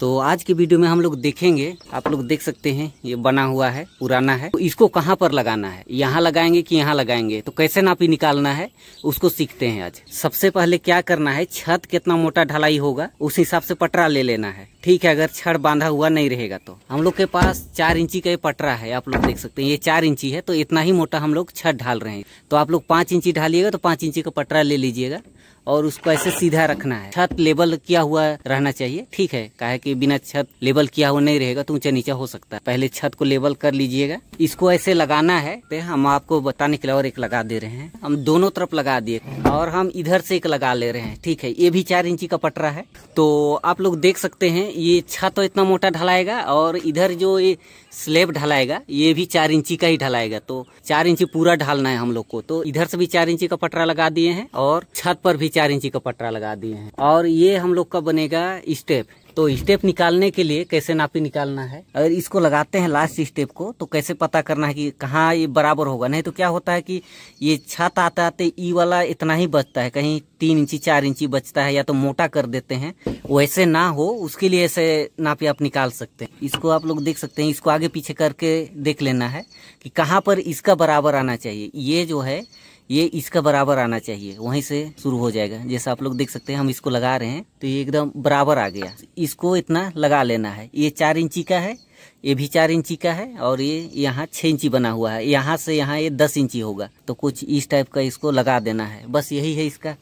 तो आज के वीडियो में हम लोग देखेंगे आप लोग देख सकते हैं ये बना हुआ है पुराना है तो इसको कहाँ पर लगाना है यहाँ लगाएंगे कि यहाँ लगाएंगे तो कैसे नापी निकालना है उसको सीखते हैं आज सबसे पहले क्या करना है छत कितना मोटा ढलाई होगा उस हिसाब से पटरा ले लेना है ठीक है अगर छड़ बांधा हुआ नहीं रहेगा तो हम लोग के पास चार इंची का ये पटरा है आप लोग देख सकते हैं ये चार इंची है तो इतना ही मोटा हम लोग छत ढाल रहे हैं तो आप लोग पांच इंची ढालिएगा तो पांच इंची का पटरा ले लीजिएगा और उसको ऐसे सीधा रखना है छत लेबल किया हुआ रहना चाहिए ठीक है कहा कि बिना छत लेबल किया हुआ नहीं रहेगा तो ऊंचा नीचा हो सकता है पहले छत को लेबल कर लीजिएगा इसको ऐसे लगाना है तो हम आपको बताने के लिए और एक लगा दे रहे हैं हम दोनों तरफ लगा दिए और हम इधर से एक लगा ले रहे हैं ठीक है ये भी चार इंची का पटरा है तो आप लोग देख सकते हैं ये छत तो इतना मोटा ढलाएगा और इधर जो ये स्लेब ढलाएगा ये भी चार इंची का ही ढलाएगा तो चार इंची पूरा ढालना है हम लोग को तो इधर से भी चार इंची का पटरा लगा दिए हैं और छत पर भी चार इंची का पटरा लगा दिए हैं और ये हम लोग का बनेगा स्टेप तो स्टेप निकालने के लिए कैसे नापी निकालना है अगर इसको लगाते हैं लास्ट स्टेप को तो कैसे पता करना है कि कहाँ ये बराबर होगा नहीं तो क्या होता है कि ये छत आते आते ई वाला इतना ही बचता है कहीं तीन इंची चार इंची बचता है या तो मोटा कर देते हैं वैसे ना हो उसके लिए ऐसे नापी आप निकाल सकते हैं इसको आप लोग देख सकते हैं इसको आगे पीछे करके देख लेना है कि कहाँ पर इसका बराबर आना चाहिए ये जो है ये इसका बराबर आना चाहिए वहीं से शुरू हो जाएगा जैसा आप लोग देख सकते हैं हम इसको लगा रहे हैं तो ये एकदम बराबर आ गया इसको इतना लगा लेना है ये चार इंची का है ये भी चार इंची का है और ये यहाँ छः इंची बना हुआ है यहाँ से यहाँ ये दस इंची होगा तो कुछ इस टाइप का इसको लगा देना है बस यही है इसका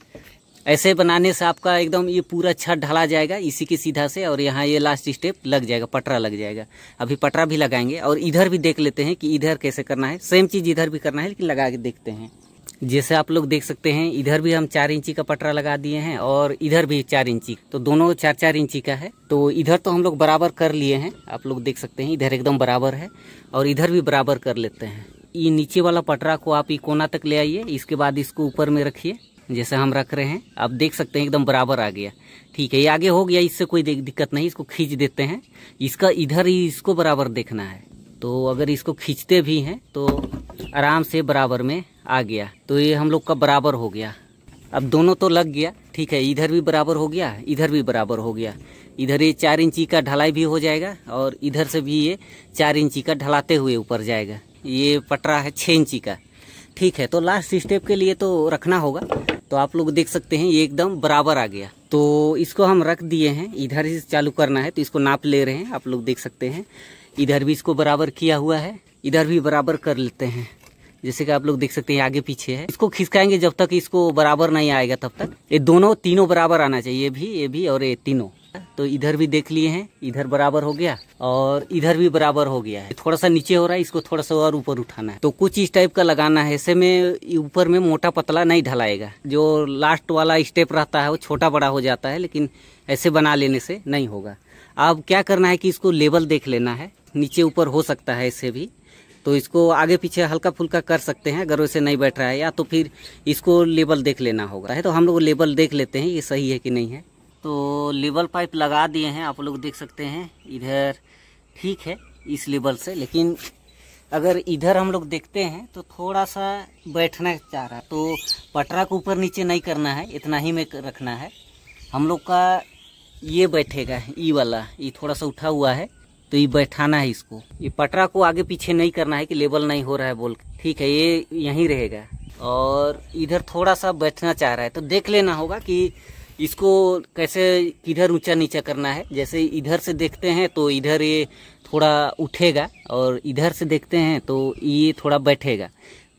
ऐसे बनाने से आपका एकदम ये पूरा छत ढला जाएगा इसी के सीधा से और यहाँ ये लास्ट स्टेप लग जाएगा पटरा लग जाएगा अभी पटरा भी लगाएंगे और इधर भी देख लेते हैं कि इधर कैसे करना है सेम चीज़ इधर भी करना है लेकिन लगा के देखते हैं जैसे आप लोग देख सकते हैं इधर भी हम चार इंची का पटरा लगा दिए हैं और इधर भी चार इंची तो दोनों चार चार इंची का है तो इधर तो हम लोग बराबर कर लिए हैं आप लोग देख सकते हैं इधर एकदम बराबर है और इधर भी बराबर कर लेते हैं ये नीचे वाला पटरा को आप ये कोना तक ले आइए इसके बाद इसको ऊपर में रखिए जैसे हम रख रहे हैं आप देख सकते हैं एकदम बराबर आ गया ठीक है ये आगे हो गया इससे कोई दिक्कत नहीं इसको खींच देते हैं इसका इधर ही इसको बराबर देखना है तो अगर इसको खींचते भी हैं तो आराम से बराबर में आ गया तो ये हम लोग का बराबर हो गया अब दोनों तो लग गया ठीक है इधर भी बराबर हो गया इधर भी बराबर हो गया इधर ये चार इंची का ढलाई भी हो जाएगा और इधर से भी ये चार इंची का ढलाते हुए ऊपर जाएगा ये पटरा है छः इंची का ठीक है तो लास्ट स्टेप के लिए तो रखना होगा तो आप लोग देख सकते हैं ये एकदम बराबर आ गया तो इसको हम रख दिए हैं इधर ही चालू करना है तो इसको नाप ले रहे हैं आप लोग देख सकते हैं इधर भी इसको बराबर किया हुआ है इधर भी बराबर कर लेते हैं जैसे कि आप लोग देख सकते हैं आगे पीछे है इसको खिसकाएंगे जब तक इसको बराबर नहीं आएगा तब तक ये दोनों तीनों बराबर आना चाहिए ये भी ये भी और ये तीनों तो इधर भी देख लिए हैं इधर बराबर हो गया और इधर भी बराबर हो गया है थोड़ा सा नीचे हो रहा है इसको थोड़ा सा और ऊपर उठाना है तो कुछ इस टाइप का लगाना है ऐसे में ऊपर में मोटा पतला नहीं ढलाएगा जो लास्ट वाला स्टेप रहता है वो छोटा बड़ा हो जाता है लेकिन ऐसे बना लेने से नहीं होगा अब क्या करना है कि इसको लेवल देख लेना है नीचे ऊपर हो सकता है ऐसे भी तो इसको आगे पीछे हल्का फुल्का कर सकते हैं अगर वैसे नहीं बैठ रहा है या तो फिर इसको लेबल देख लेना होगा है तो हम लोग लेबल देख लेते हैं ये सही है कि नहीं है तो लेबल पाइप लगा दिए हैं आप लोग देख सकते हैं इधर ठीक है इस लेबल से लेकिन अगर इधर हम लोग देखते हैं तो थोड़ा सा बैठना चाह रहा तो पटरा को ऊपर नीचे नहीं करना है इतना ही में रखना है हम लोग का ये बैठेगा ई वाला ये थोड़ा सा उठा हुआ है तो ये बैठाना है इसको ये पटरा को आगे पीछे नहीं करना है कि लेबल नहीं हो रहा है बोल ठीक है ये यहीं रहेगा और इधर थोड़ा सा बैठना चाह रहा है तो देख लेना होगा कि इसको कैसे किधर ऊंचा नीचा करना है जैसे इधर से देखते हैं तो इधर ये थोड़ा उठेगा और इधर से देखते हैं तो ये थोड़ा बैठेगा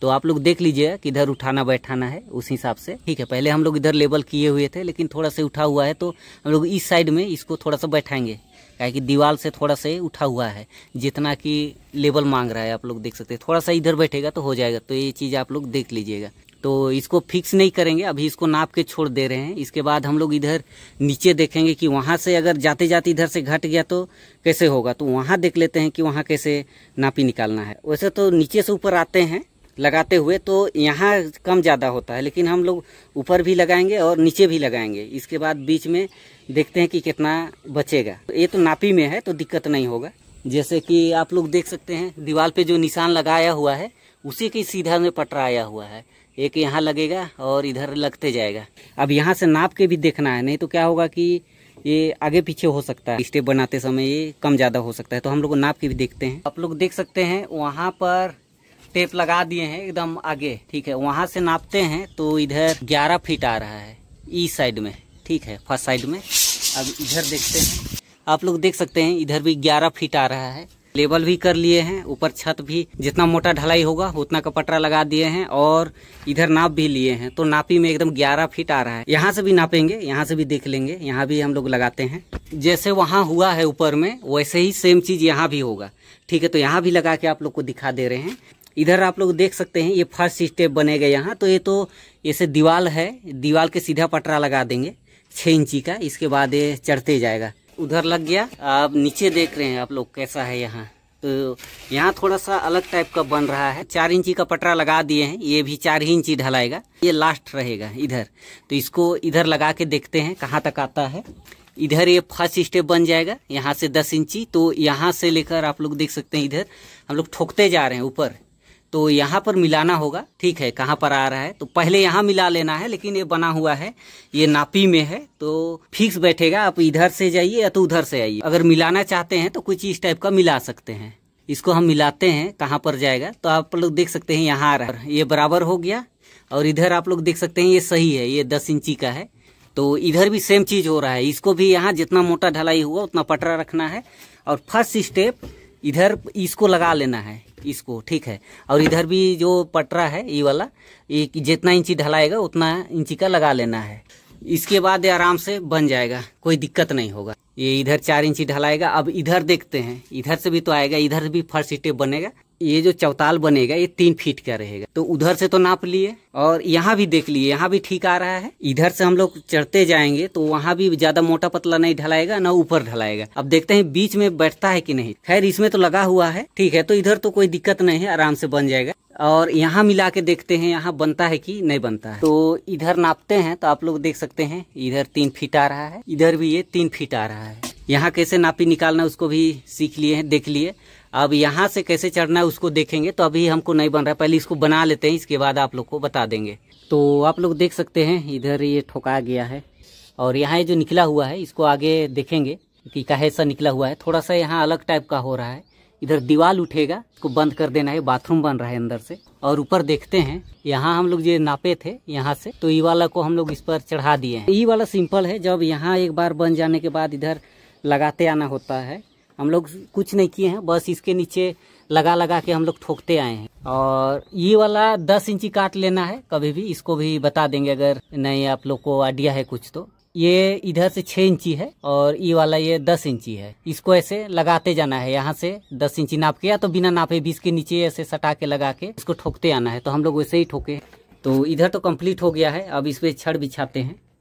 तो आप लोग देख लीजिए कि इधर उठाना बैठाना है उस हिसाब से ठीक है पहले हम लोग इधर लेबल किए हुए थे लेकिन थोड़ा सा उठा हुआ है तो हम लोग इस साइड में इसको थोड़ा सा बैठाएंगे क्या कि दीवार से थोड़ा सा उठा हुआ है जितना कि लेवल मांग रहा है आप लोग देख सकते हैं थोड़ा सा इधर बैठेगा तो हो जाएगा तो ये चीज़ आप लोग देख लीजिएगा तो इसको फिक्स नहीं करेंगे अभी इसको नाप के छोड़ दे रहे हैं इसके बाद हम लोग इधर नीचे देखेंगे कि वहाँ से अगर जाते जाते इधर से घट गया तो कैसे होगा तो वहाँ देख लेते हैं कि वहाँ कैसे नापी निकालना है वैसे तो नीचे से ऊपर आते हैं लगाते हुए तो यहाँ कम ज़्यादा होता है लेकिन हम लोग ऊपर भी लगाएंगे और नीचे भी लगाएंगे इसके बाद बीच में देखते हैं कि कितना बचेगा तो ये तो नापी में है तो दिक्कत नहीं होगा जैसे कि आप लोग देख सकते हैं दीवार पे जो निशान लगाया हुआ है उसी के सीधा में पटराया हुआ है एक यहाँ लगेगा और इधर लगते जाएगा अब यहाँ से नाप के भी देखना है नहीं तो क्या होगा कि ये आगे पीछे हो सकता है स्टेप बनाते समय ये कम ज़्यादा हो सकता है तो हम लोग नाप के भी देखते हैं आप लोग देख सकते हैं वहाँ पर टेप लगा दिए हैं एकदम आगे ठीक है वहाँ से नापते हैं तो इधर ग्यारह फीट आ रहा है ई साइड में ठीक है फर्स्ट साइड में अब इधर देखते हैं आप लोग देख सकते हैं इधर भी ग्यारह फीट आ रहा है लेबल भी कर लिए हैं ऊपर छत भी जितना मोटा ढलाई होगा उतना का पटरा लगा दिए हैं और इधर नाप भी लिए हैं तो नापी में एकदम 11 फीट आ रहा है यहाँ से भी नापेंगे यहाँ से भी देख लेंगे यहाँ भी हम लोग लगाते हैं जैसे वहाँ हुआ है ऊपर में वैसे ही सेम चीज यहाँ भी होगा ठीक है तो यहाँ भी लगा के आप लोग को दिखा दे रहे हैं इधर आप लोग देख सकते हैं ये फर्स्ट स्टेप बनेगा यहाँ तो ये तो ऐसे दीवाल है दीवाल के सीधा पटरा लगा देंगे छः इंची का इसके बाद ये चढ़ते जाएगा उधर लग गया आप नीचे देख रहे हैं आप लोग कैसा है यहाँ तो यहाँ थोड़ा सा अलग टाइप का बन रहा है चार इंची का पटरा लगा दिए हैं ये भी चार ही इंची ढलाएगा ये लास्ट रहेगा इधर तो इसको इधर लगा के देखते हैं कहाँ तक आता है इधर ये फर्स्ट स्टेप बन जाएगा यहाँ से दस इंची तो यहाँ से लेकर आप लोग देख सकते हैं इधर हम लोग ठोकते जा रहे हैं ऊपर तो यहाँ पर मिलाना होगा ठीक है कहाँ पर आ रहा है तो पहले यहाँ मिला लेना है लेकिन ये बना हुआ है ये नापी में है तो फिक्स बैठेगा आप इधर से जाइए या तो उधर से आइए अगर मिलाना चाहते हैं तो कुछ इस टाइप का मिला सकते हैं इसको हम मिलाते हैं कहाँ पर जाएगा तो आप लोग देख सकते हैं यहाँ आ रहा है ये बराबर हो गया और इधर आप लोग देख सकते हैं ये सही है ये दस इंची का है तो इधर भी सेम चीज हो रहा है इसको भी यहाँ जितना मोटा ढलाई हुआ उतना पटरा रखना है और फर्स्ट स्टेप इधर इसको लगा लेना है इसको ठीक है और इधर भी जो पटरा है ये वाला ये जितना इंची ढलाएगा उतना इंची का लगा लेना है इसके बाद आराम से बन जाएगा कोई दिक्कत नहीं होगा ये इधर चार इंची ढलाएगा अब इधर देखते हैं इधर से भी तो आएगा इधर भी फर्स्ट स्टेप बनेगा ये जो चौताल बनेगा ये तीन फीट का रहेगा तो उधर से तो नाप लिए और यहाँ भी देख लिए यहाँ भी ठीक आ रहा है इधर से हम लोग चढ़ते जाएंगे तो वहाँ भी ज्यादा मोटा पतला नहीं ढलाएगा ना ऊपर ढलाएगा अब देखते हैं बीच में बैठता है कि नहीं खैर इसमें तो लगा हुआ है ठीक है तो इधर तो कोई दिक्कत नहीं है आराम से बन जाएगा और यहाँ मिला के देखते हैं यहाँ बनता है कि नहीं बनता है तो इधर नापते हैं तो आप लोग देख सकते हैं इधर तीन फीट आ रहा है इधर भी ये तीन फीट आ रहा है यहाँ कैसे नापी निकालना उसको भी सीख लिए हैं देख लिए अब यहाँ से कैसे चढ़ना है उसको देखेंगे तो अभी हमको नहीं बन रहा है पहले इसको बना लेते हैं इसके बाद आप लोग को बता देंगे तो आप लोग देख सकते हैं इधर ये ठोका गया है और यहाँ जो निकला हुआ है इसको आगे देखेंगे कि कहे सा निकला हुआ है थोड़ा सा यहाँ अलग टाइप का हो रहा है इधर दीवार उठेगा इसको बंद कर देना है बाथरूम बन रहा है अंदर से और ऊपर देखते हैं यहाँ हम लोग जो नापे थे यहाँ से तो ई वाला को हम लोग इस पर चढ़ा दिए हैं ई वाला सिंपल है जब यहाँ एक बार बन जाने के बाद इधर लगाते आना होता है हम लोग कुछ नहीं किए हैं बस इसके नीचे लगा लगा के हम लोग ठोकते आए हैं और ये वाला दस इंची काट लेना है कभी भी इसको भी बता देंगे अगर नहीं आप लोग को आइडिया है कुछ तो ये इधर से छह इंची है और ये वाला ये दस इंची है इसको ऐसे लगाते जाना है यहाँ से दस इंची नाप के या तो बिना नापे बीस के नीचे ऐसे सटा के लगा के इसको ठोकते आना है तो हम लोग वैसे ही ठोके तो इधर तो कम्प्लीट हो गया है अब इस पर छड़ बिछाते हैं